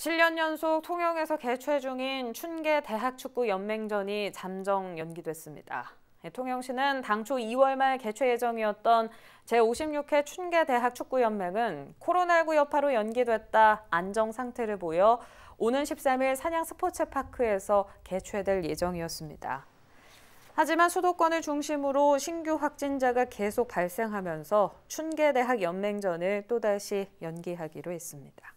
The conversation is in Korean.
7년 연속 통영에서 개최 중인 춘계 대학축구연맹전이 잠정 연기됐습니다. 예, 통영시는 당초 2월 말 개최 예정이었던 제56회 춘계대학축구연맹은 코로나19 여파로 연기됐다 안정 상태를 보여 오는 13일 산양 스포츠파크에서 개최될 예정이었습니다. 하지만 수도권을 중심으로 신규 확진자가 계속 발생하면서 춘계대학 연맹전을 또다시 연기하기로 했습니다.